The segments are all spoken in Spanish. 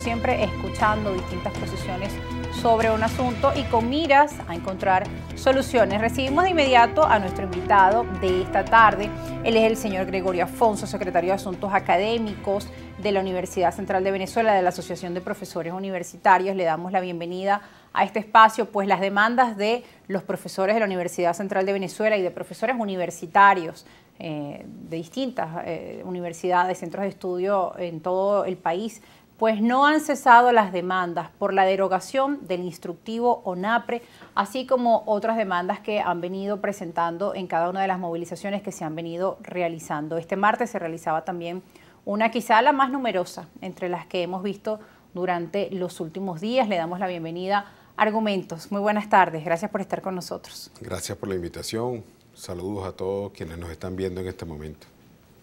siempre escuchando distintas posiciones sobre un asunto y con miras a encontrar soluciones. Recibimos de inmediato a nuestro invitado de esta tarde. Él es el señor Gregorio Afonso, secretario de Asuntos Académicos de la Universidad Central de Venezuela, de la Asociación de Profesores Universitarios. Le damos la bienvenida a este espacio, pues las demandas de los profesores de la Universidad Central de Venezuela y de profesores universitarios eh, de distintas eh, universidades, centros de estudio en todo el país pues no han cesado las demandas por la derogación del instructivo ONAPRE, así como otras demandas que han venido presentando en cada una de las movilizaciones que se han venido realizando. Este martes se realizaba también una quizá la más numerosa entre las que hemos visto durante los últimos días. Le damos la bienvenida Argumentos. Muy buenas tardes, gracias por estar con nosotros. Gracias por la invitación. Saludos a todos quienes nos están viendo en este momento.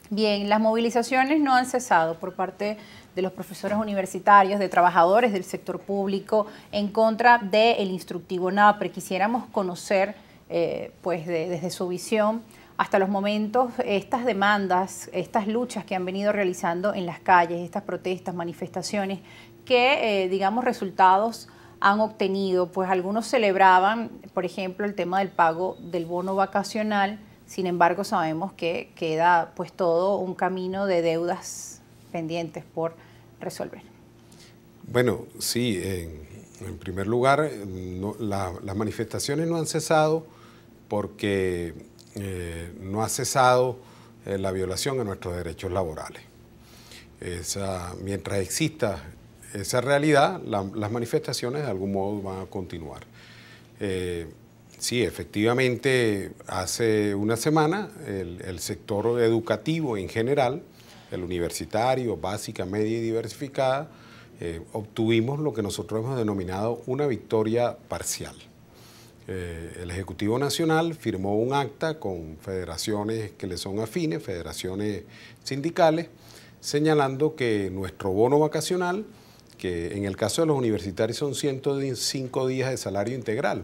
Bien, las movilizaciones no han cesado por parte de los profesores universitarios, de trabajadores del sector público en contra del instructivo NAPRE. Quisiéramos conocer, eh, pues, desde su visión, hasta los momentos, estas demandas, estas luchas que han venido realizando en las calles, estas protestas, manifestaciones, ¿qué, eh, digamos, resultados han obtenido, pues algunos celebraban, por ejemplo, el tema del pago del bono vacacional, sin embargo, sabemos que queda pues todo un camino de deudas pendientes por resolver. Bueno, sí, en, primer lugar, las manifestaciones no han cesado porque eh, no ha cesado eh, la violación a nuestros derechos laborales. mientras exista esa realidad, las manifestaciones de algún modo van a continuar. Eh, Sí, efectivamente, hace una semana el, sector educativo en general, el universitario, básica, media y diversificada, eh, obtuvimos lo que nosotros hemos denominado una victoria parcial. Eh, el Ejecutivo Nacional firmó un acta con federaciones que le son afines, federaciones sindicales, señalando que nuestro bono vacacional, que en el caso de los universitarios son 105 días de salario integral,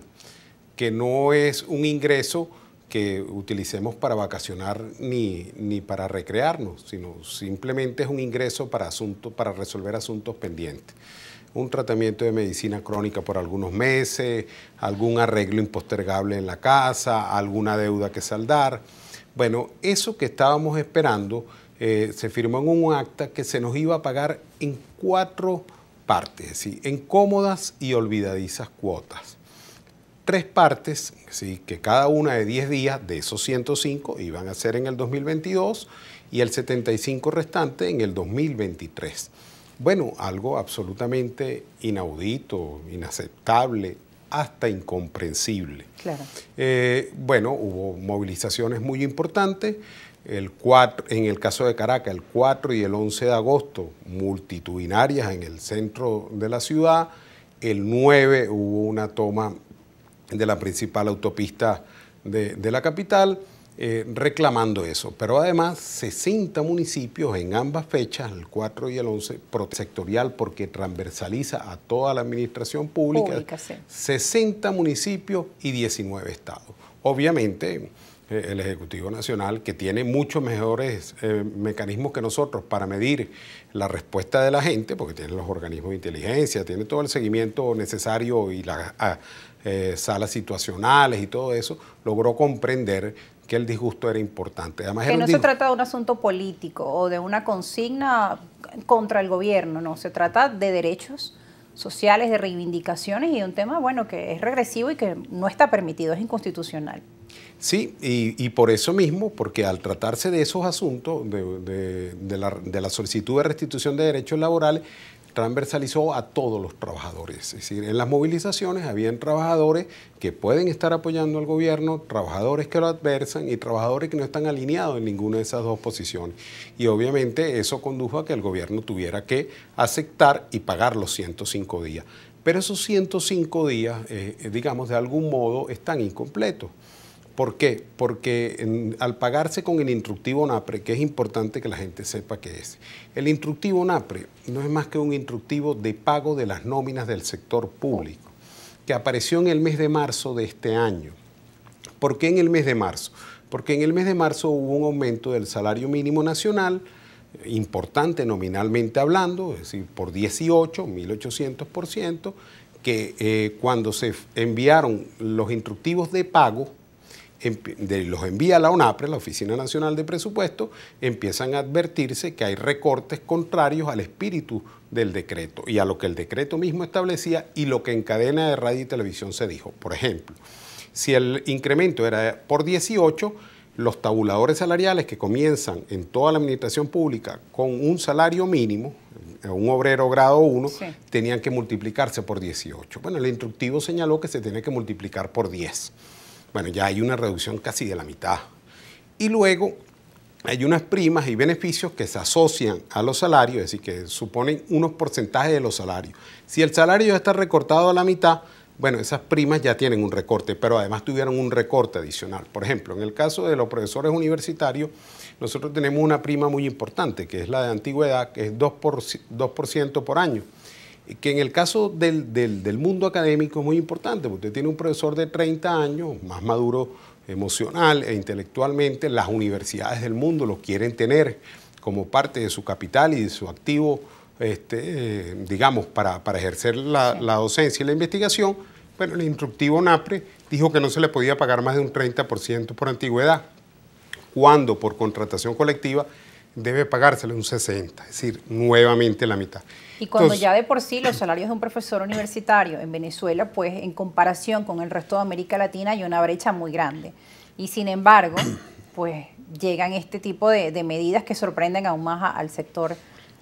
que no es un ingreso que utilicemos para vacacionar ni, para recrearnos, sino simplemente es un ingreso para, para resolver asuntos pendientes. Un tratamiento de medicina crónica por algunos meses, algún arreglo impostergable en la casa, alguna deuda que saldar. Bueno, eso que estábamos esperando eh, se firmó en un acta que se nos iba a pagar en cuatro partes, es en cómodas y olvidadizas cuotas tres partes, ¿sí? que cada una de 10 días de esos 105 iban a ser en el 2022 y el 75 restante en el 2023. Bueno, algo absolutamente inaudito, inaceptable, hasta incomprensible. Claro. Eh, bueno, hubo movilizaciones muy importantes. El en el caso de Caracas, el 4 y el 11 de agosto, multitudinarias en el centro de la ciudad. El 9 hubo una toma de la principal autopista de, la capital, eh, reclamando eso. Pero además, 60 municipios en ambas fechas, el 4 y el 11, sectorial porque transversaliza a toda la administración pública, 60 municipios y 19 estados. Obviamente, eh, el Ejecutivo Nacional, que tiene muchos mejores eh, mecanismos que nosotros para medir la respuesta de la gente, porque tiene los organismos de inteligencia, tiene todo el seguimiento necesario y las ah, eh, salas situacionales y todo eso, logró comprender que el disgusto era importante. Además, que no se trata de un asunto político o de una consigna contra el gobierno, no, se trata de derechos sociales, de reivindicaciones y de un tema, bueno, que es regresivo y que no está permitido, es inconstitucional. Sí, y, por eso mismo, porque al tratarse de esos asuntos, de, de la solicitud de restitución de derechos laborales, transversalizó a todos los trabajadores. Es decir, en las movilizaciones habían trabajadores que pueden estar apoyando al gobierno, trabajadores que lo adversan y trabajadores que no están alineados en ninguna de esas dos posiciones. Y obviamente eso condujo a que el gobierno tuviera que aceptar y pagar los 105 días. Pero esos 105 días, eh, eh, digamos, de algún modo están incompletos. ¿Por qué? Porque al pagarse con el instructivo NAPRE, que es importante que la gente sepa qué es, el instructivo NAPRE no es más que un instructivo de pago de las nóminas del sector público, que apareció en el mes de marzo de este año. ¿Por qué en el mes de marzo? Porque en el mes de marzo hubo un aumento del salario mínimo nacional, importante nominalmente hablando, es decir, por 18, 1.800%, que eh, cuando se enviaron los instructivos de pago, de, los envía a la ONAPRE, la Oficina Nacional de Presupuesto, empiezan a advertirse que hay recortes contrarios al espíritu del decreto y a lo que el decreto mismo establecía y lo que en cadena de radio y televisión se dijo. Por ejemplo, si el incremento era por 18, los tabuladores salariales que comienzan en toda la administración pública con un salario mínimo, eh, un obrero grado 1, tenían que multiplicarse por 18. Bueno, el instructivo señaló que se tenía que multiplicar por 10. Bueno, ya hay una reducción casi de la mitad. Y luego hay unas primas y beneficios que se asocian a los salarios, es decir, que suponen unos porcentajes de los salarios. Si el salario está recortado a la mitad, bueno, esas primas ya tienen un recorte, pero además tuvieron un recorte adicional. Por ejemplo, en el caso de los profesores universitarios, nosotros tenemos una prima muy importante, que es la de antigüedad, que es 2 por año que en el caso del, del, mundo académico es muy importante, porque usted tiene un profesor de 30 años, más maduro emocional e intelectualmente, las universidades del mundo lo quieren tener como parte de su capital y de su activo, este, eh, digamos, para, para ejercer la, la, docencia y la investigación, pero el instructivo NAPRE dijo que no se le podía pagar más de un 30% por antigüedad, cuando por contratación colectiva debe pagársele un 60, es decir, nuevamente la mitad. Y cuando ya de por sí los salarios de un profesor universitario en Venezuela, pues en comparación con el resto de América Latina hay una brecha muy grande. Y sin embargo, pues llegan este tipo de, medidas que sorprenden aún más al sector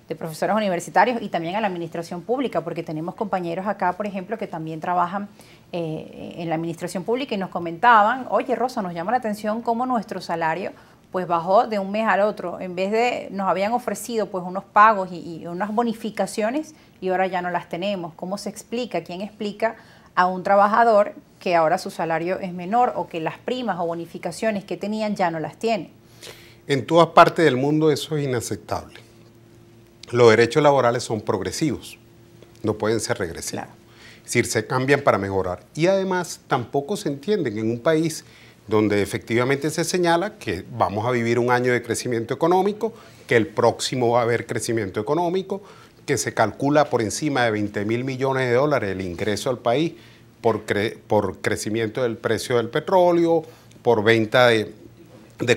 de profesores universitarios y también a la administración pública, porque tenemos compañeros acá, por ejemplo, que también trabajan eh, en la administración pública y nos comentaban, oye Rosa, nos llama la atención cómo nuestro salario pues bajó de un mes al otro. En vez de, nos habían ofrecido pues unos pagos y, unas bonificaciones y ahora ya no las tenemos. ¿Cómo se explica? ¿Quién explica a un trabajador que ahora su salario es menor o que las primas o bonificaciones que tenían ya no las tiene? En todas partes del mundo eso es inaceptable. Los derechos laborales son progresivos, no pueden ser regresivos. Es decir, se cambian para mejorar. Y además tampoco se entiende en un país donde efectivamente se señala que vamos a vivir un año de crecimiento económico, que el próximo va a haber crecimiento económico, que se calcula por encima de 20 mil millones de dólares el ingreso al país por, crecimiento del precio del petróleo, por venta de,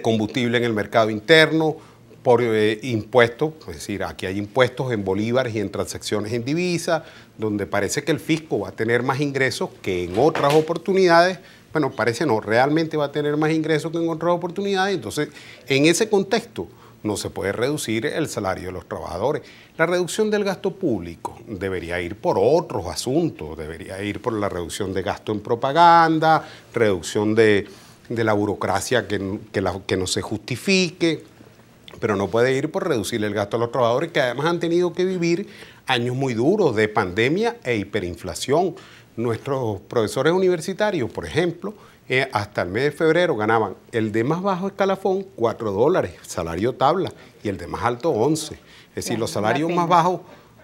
combustible en el mercado interno, por eh, impuestos, es decir, aquí hay impuestos en bolívares y en transacciones en divisa, donde parece que el fisco va a tener más ingresos que en otras oportunidades bueno, parece no, realmente va a tener más ingresos que en otras oportunidades. Entonces, en ese contexto, no se puede reducir el salario de los trabajadores. La reducción del gasto público debería ir por otros asuntos, debería ir por la reducción de gasto en propaganda, reducción de, la burocracia que, que no se justifique, pero no puede ir por reducir el gasto a los trabajadores que además han tenido que vivir años muy duros de pandemia e hiperinflación nuestros profesores universitarios, por ejemplo, eh, hasta el mes de febrero ganaban el de más bajo escalafón 4 dólares, salario tabla, y el de más alto 11. Es decir, los salarios más bajos,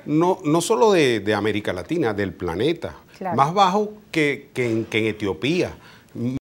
no, no solo de, América Latina, del planeta, más bajos que en Etiopía,